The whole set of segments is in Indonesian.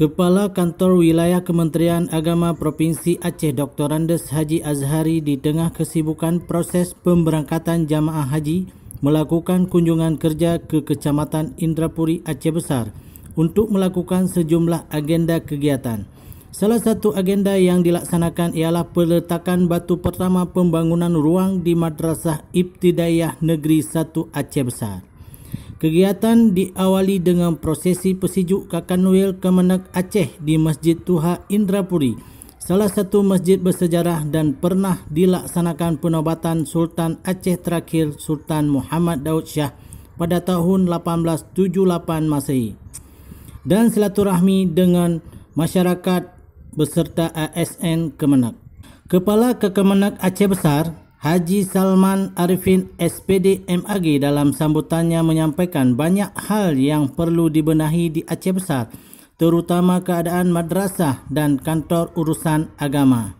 Kepala Kantor Wilayah Kementerian Agama Provinsi Aceh Dr. Randes Haji Azhari di tengah kesibukan proses pemberangkatan jamaah haji melakukan kunjungan kerja ke Kecamatan Indrapuri Aceh Besar untuk melakukan sejumlah agenda kegiatan. Salah satu agenda yang dilaksanakan ialah peletakan batu pertama pembangunan ruang di Madrasah Ibtidayah Negeri 1 Aceh Besar. Kegiatan diawali dengan prosesi pesijuk Kakanwil Kemenak Aceh di Masjid Tuha Indrapuri, salah satu masjid bersejarah dan pernah dilaksanakan penobatan Sultan Aceh terakhir Sultan Muhammad Daud Syah pada tahun 1878 Masehi. Dan silaturahmi dengan masyarakat beserta ASN Kemenak. Kepala Kekemenak Aceh Besar, Haji Salman Arifin SPD MAG dalam sambutannya menyampaikan banyak hal yang perlu dibenahi di Aceh Besar, terutama keadaan madrasah dan kantor urusan agama.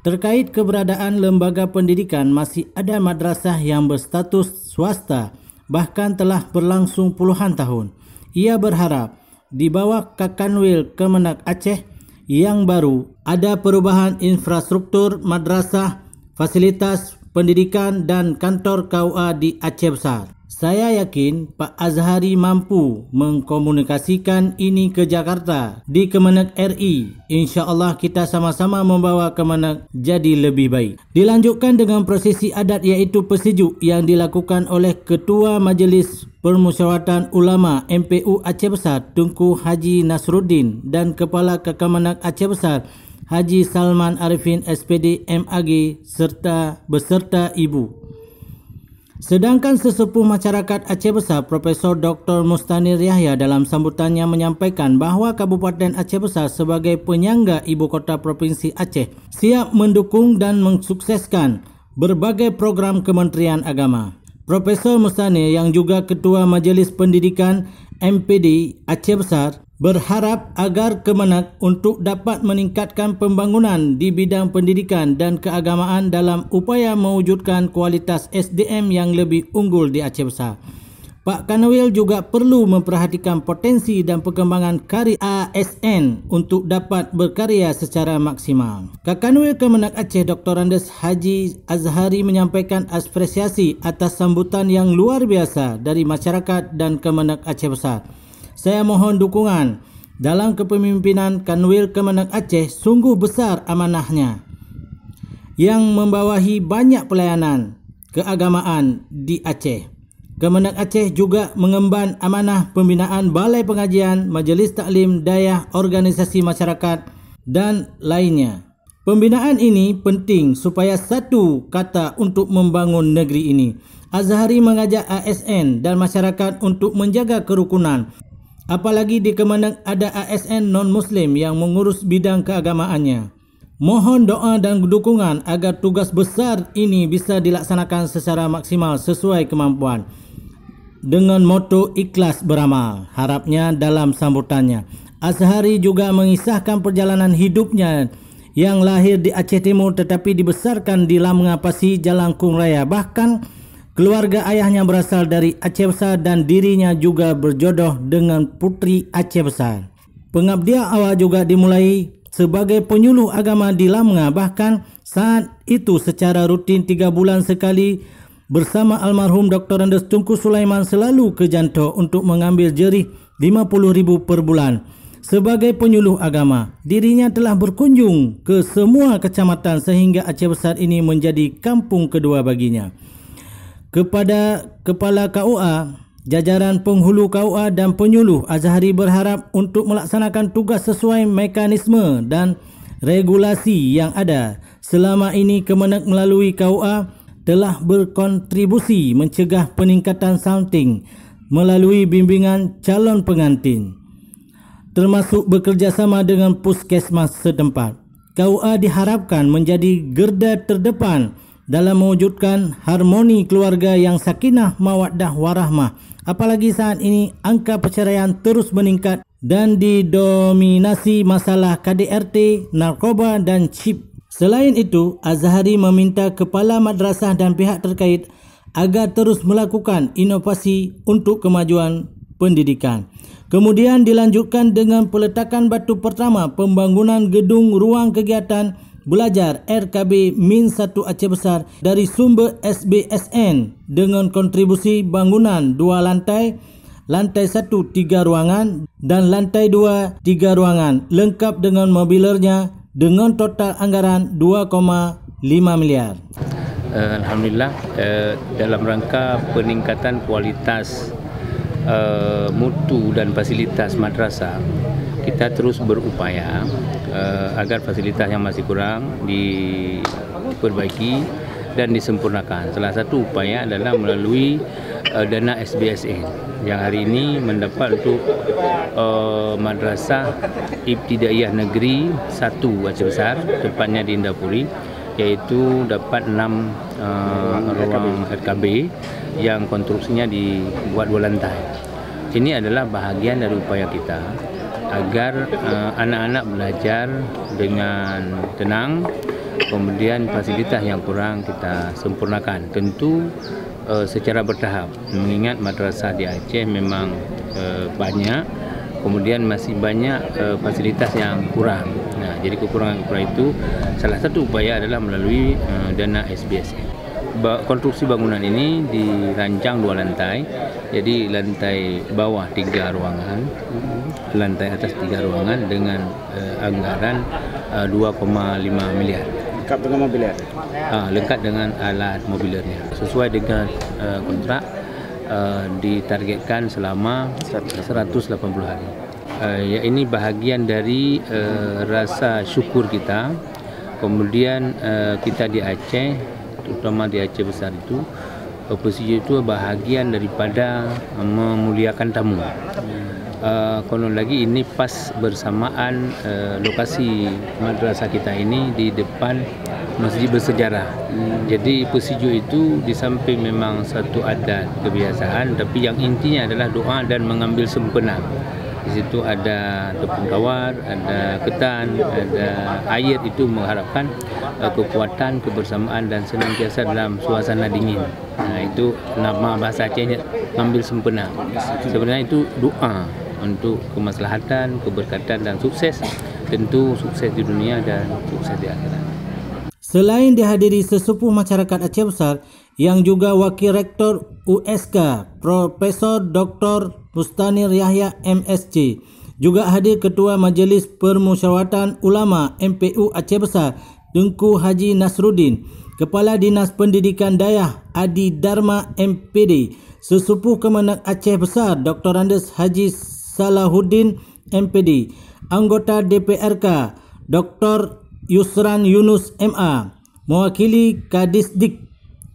Terkait keberadaan lembaga pendidikan, masih ada madrasah yang berstatus swasta, bahkan telah berlangsung puluhan tahun. Ia berharap di bawah Kakanwil Kemenak Aceh yang baru ada perubahan infrastruktur madrasah fasilitas pendidikan dan kantor KUA di Aceh Besar. Saya yakin Pak Azhari mampu mengkomunikasikan ini ke Jakarta di Kemenak RI. Insya Allah kita sama-sama membawa Kemenak jadi lebih baik. Dilanjutkan dengan prosesi adat yaitu pesejuk yang dilakukan oleh Ketua Majelis Permusyawaratan Ulama MPU Aceh Besar Tunku Haji Nasruddin dan Kepala Kekemenak Aceh Besar Haji Salman Arifin SPD MAG serta beserta ibu. Sedangkan sesepuh masyarakat Aceh Besar Profesor Dr. Mustanir Yahya dalam sambutannya menyampaikan bahwa Kabupaten Aceh Besar sebagai penyangga ibu kota Provinsi Aceh siap mendukung dan mensukseskan berbagai program Kementerian Agama. Profesor Mustani yang juga Ketua Majlis Pendidikan MPD Aceh Besar berharap agar kemenak untuk dapat meningkatkan pembangunan di bidang pendidikan dan keagamaan dalam upaya mewujudkan kualitas SDM yang lebih unggul di Aceh Besar. Pak Kanwil juga perlu memperhatikan potensi dan perkembangan karya ASN untuk dapat berkarya secara maksimal. Kakanwil Kemenak Aceh Dr. Andes Haji Azhari menyampaikan apresiasi atas sambutan yang luar biasa dari masyarakat dan Kemenak Aceh Besar. Saya mohon dukungan dalam kepemimpinan Kanwil Kemenak Aceh sungguh besar amanahnya yang membawahi banyak pelayanan keagamaan di Aceh. Kemenang Aceh juga mengemban amanah pembinaan Balai Pengajian, majlis Taklim, daya Organisasi Masyarakat dan lainnya. Pembinaan ini penting supaya satu kata untuk membangun negeri ini. Azhari mengajak ASN dan masyarakat untuk menjaga kerukunan. Apalagi di Kemenang ada ASN non-Muslim yang mengurus bidang keagamaannya. Mohon doa dan dukungan agar tugas besar ini bisa dilaksanakan secara maksimal sesuai kemampuan. dengan moto ikhlas beramal. Harapnya dalam sambutannya. Ashari juga mengisahkan perjalanan hidupnya yang lahir di Aceh Timur tetapi dibesarkan di Lamnga Pasi Kung Raya. Bahkan keluarga ayahnya berasal dari Aceh Besar dan dirinya juga berjodoh dengan putri Aceh Besar. Pengabdian awal juga dimulai sebagai penyuluh agama di Lamnga bahkan saat itu secara rutin tiga bulan sekali bersama almarhum Dr. Andes Tungku Sulaiman selalu ke Janto untuk mengambil jerih RM50,000 per bulan. Sebagai penyuluh agama, dirinya telah berkunjung ke semua kecamatan sehingga Aceh Besar ini menjadi kampung kedua baginya. Kepada Kepala KUA, jajaran penghulu KUA dan penyuluh Azhari berharap untuk melaksanakan tugas sesuai mekanisme dan regulasi yang ada. Selama ini Kemenek melalui KUA telah berkontribusi mencegah peningkatan salting melalui bimbingan calon pengantin termasuk bekerjasama dengan puskesmas setempat. KUA diharapkan menjadi gerda terdepan dalam mewujudkan harmoni keluarga yang sakinah mawaddah warahmah. Apalagi saat ini angka perceraian terus meningkat dan didominasi masalah KDRT, narkoba dan chip Selain itu, Azhari meminta kepala madrasah dan pihak terkait agar terus melakukan inovasi untuk kemajuan pendidikan. Kemudian dilanjutkan dengan peletakan batu pertama pembangunan gedung ruang kegiatan belajar RKB Min 1 Aceh Besar dari sumber SBSN dengan kontribusi bangunan dua lantai, lantai satu tiga ruangan dan lantai dua tiga ruangan lengkap dengan mobilernya dengan total anggaran 2,5 miliar. Eh, Alhamdulillah eh, dalam rangka peningkatan kualitas eh, mutu dan fasilitas madrasah kita terus berupaya agar fasilitas yang masih kurang diperbaiki dan disempurnakan. Salah satu upaya adalah melalui uh, dana SBSN yang hari ini mendapat untuk uh, Madrasah Ibtidaiyah Negeri 1 Aceh Besar tepatnya di Indapuri yaitu dapat 6 uh, eh, ruang RKB yang konstruksinya dibuat dua lantai. Ini adalah bahagian dari upaya kita agar anak-anak uh, anak -anak belajar dengan tenang kemudian fasilitas yang kurang kita sempurnakan. Tentu uh, secara bertahap mengingat madrasah di Aceh memang uh, banyak kemudian masih banyak uh, fasilitas yang kurang nah jadi kekurangan-kekurangan itu salah satu upaya adalah melalui uh, dana SBSI. ba konstruksi bangunan ini dirancang dua lantai jadi lantai bawah tiga ruangan lantai atas tiga ruangan dengan uh, anggaran uh, 2,5 miliar lengkap dengan mobiler? Ha, lengkap dengan alat mobilernya. Sesuai dengan uh, kontrak, uh, ditargetkan selama 180 hari. Uh, ya, ini bahagian dari uh, rasa syukur kita. Kemudian uh, kita di Aceh, terutama di Aceh Besar itu, Persija itu bahagian daripada memuliakan tamu. Eh, konon lagi ini pas bersamaan uh, lokasi madrasah kita ini di depan masjid bersejarah. Hmm. Jadi pesiju itu di samping memang satu adat kebiasaan tapi yang intinya adalah doa dan mengambil sempena. Di situ ada tepung kawar, ada ketan, ada air itu mengharapkan uh, kekuatan, kebersamaan dan senantiasa dalam suasana dingin. Nah, itu nama bahasa Aceh ambil sempena. Sebenarnya itu doa untuk kemaslahatan, keberkatan dan sukses. Tentu sukses di dunia dan sukses di akhirat. Selain dihadiri sesepuh masyarakat Aceh Besar yang juga wakil rektor USK Profesor Dr. Bustanir Yahya MSC juga hadir Ketua Majlis Permusyawaratan Ulama MPU Aceh Besar Tengku Haji Nasrudin, Kepala Dinas Pendidikan Dayah Adi Dharma MPD Sesepuh Kemenang Aceh Besar Dr. Andes Haji Salahuddin MPD, anggota DPRK Dr. Yusran Yunus MA, mewakili Kadisdik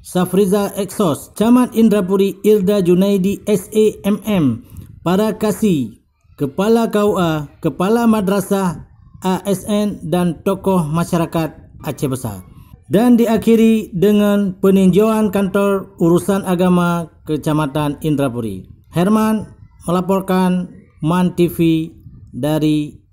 Safriza Exos, Camat Indrapuri Ilda Junaidi SAMM, para kasi, Kepala KUA, Kepala Madrasah, ASN, dan tokoh masyarakat Aceh Besar. Dan diakhiri dengan peninjauan kantor urusan agama Kecamatan Indrapuri. Herman melaporkan MAN TV dari